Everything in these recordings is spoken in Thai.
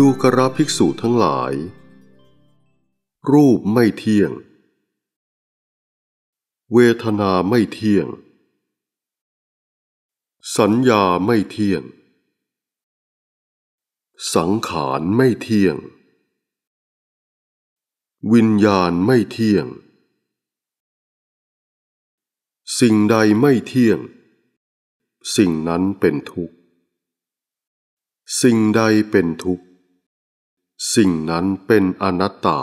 ดูกระภิกษุทั้งหลาย รูปไม่เที่ยง เวทนาไม่เที่ยง สัญญาไม่เที่ยง สังขารไม่เที่ยง วิญญาณไม่เที่ยง สิ่งใดไม่เที่ยง สิ่งนั้นเป็นทุกข์ สิ่งใดเป็นทุกข์สิ่งนั้นเป็นอนัตตา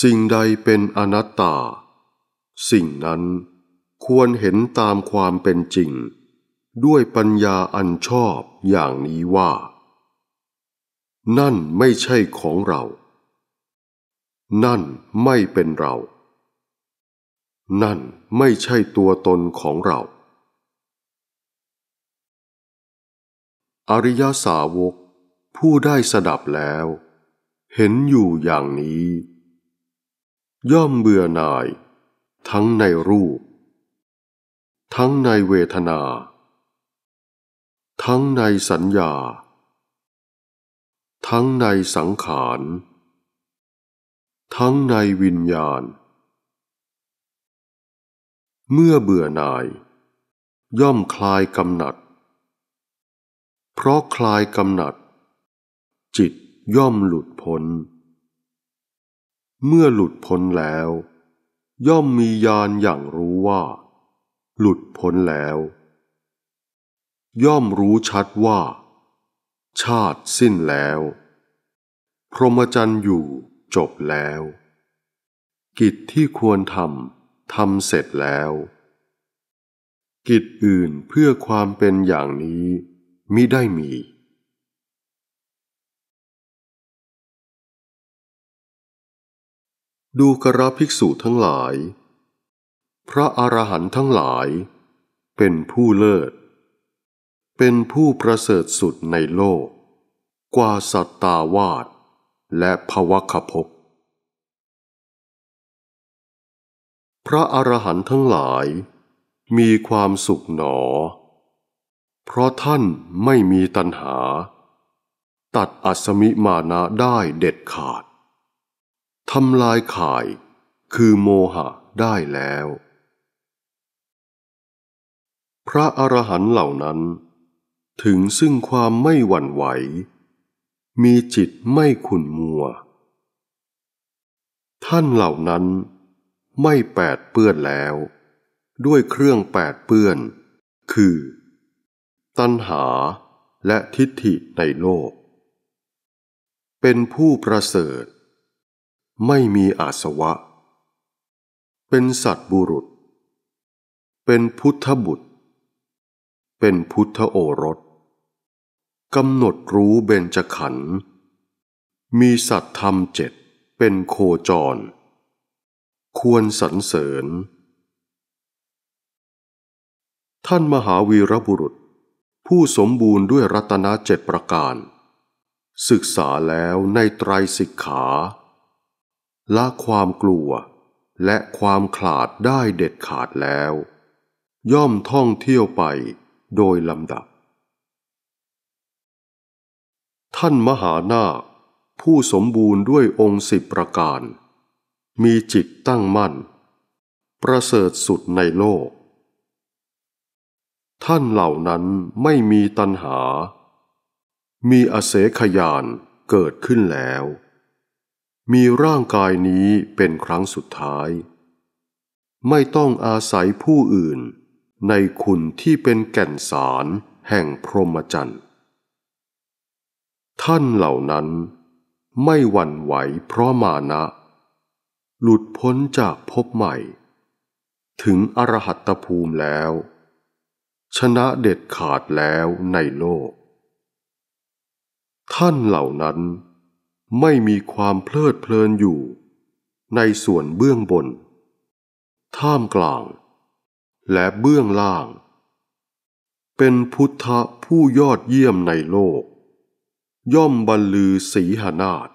สิ่งใดเป็นอนัตตา สิ่งนั้นควรเห็นตามความเป็นจริง ด้วยปัญญาอันชอบอย่างนี้ว่า นั่นไม่ใช่ของเรา นั่นไม่เป็นเรา นั่นไม่ใช่ตัวตนของเรา อริยสาวกผู้ได้สดับแล้ว เห็นอยู่อย่างนี้ ย่อมเบื่อหน่าย ทั้งในรูป ทั้งในเวทนา ทั้งในสัญญา ทั้งในสังขาร ทั้งในวิญญาณ เมื่อเบื่อหน่าย ย่อมคลายกำหนัด เพราะคลายกำหนัดจิตย่อมหลุดพ้น เมื่อหลุดพ้นแล้ว ย่อมมีญาณอย่างรู้ว่า หลุดพ้นแล้ว ย่อมรู้ชัดว่า ชาติสิ้นแล้วพรหมจรรย์อยู่จบแล้ว กิจที่ควรทำทำเสร็จแล้ว กิจอื่นเพื่อความเป็นอย่างนี้ มิได้มีดูกระภิกษุทั้งหลาย พระอรหันต์ทั้งหลายเป็นผู้เลิศ เป็นผู้ประเสริฐสุดในโลก กว่าสัตตาวาดและภวคภพพระอรหันต์ทั้งหลายมีความสุขหนอ เพราะท่านไม่มีตัณหา ตัดอัศมิมานะได้เด็ดขาดทำลายข่ายคือโมหะได้แล้ว พระอรหันต์เหล่านั้น ถึงซึ่งความไม่หวั่นไหว มีจิตไม่ขุนมัว ท่านเหล่านั้น ไม่แปดเปื้อนแล้ว ด้วยเครื่องแปดเปื้อน คือ ตัณหาและทิฏฐิในโลก เป็นผู้ประเสริฐไม่มีอาสวะ เป็นสัตบุรุษ เป็นพุทธบุตร เป็นพุทธโอรสกำหนดรู้เบญจขันธ์ มีสัตธรรมเจ็ด เป็นโคจร ควรสรรเสริญ ท่านมหาวีรบุรุษ ผู้สมบูรณ์ด้วยรัตนเจ็ดประการ ศึกษาแล้วในไตรสิกขาละความกลัวและความขลาดได้เด็ดขาดแล้ว ย่อมท่องเที่ยวไปโดยลำดับ ท่านมหานาคผู้สมบูรณ์ด้วยองค์สิบประการ มีจิตตั้งมั่น ประเสริฐสุดในโลก ท่านเหล่านั้นไม่มีตัณหา มีอเสขยานเกิดขึ้นแล้วมีร่างกายนี้เป็นครั้งสุดท้าย ไม่ต้องอาศัยผู้อื่นในคุณที่เป็นแก่นสารแห่งพรหมจรรย์ท่านเหล่านั้น ไม่หวั่นไหวเพราะมานะ หลุดพ้นจากภพใหม่ ถึงอรหัตภูมิแล้ว ชนะเด็ดขาดแล้วในโลก ท่านเหล่านั้นไม่มีความเพลิดเพลินอยู่ในส่วนเบื้องบน ท่ามกลาง และเบื้องล่าง เป็นพุทธผู้ยอดเยี่ยมในโลก ย่อมบรรลือสีหนาฏ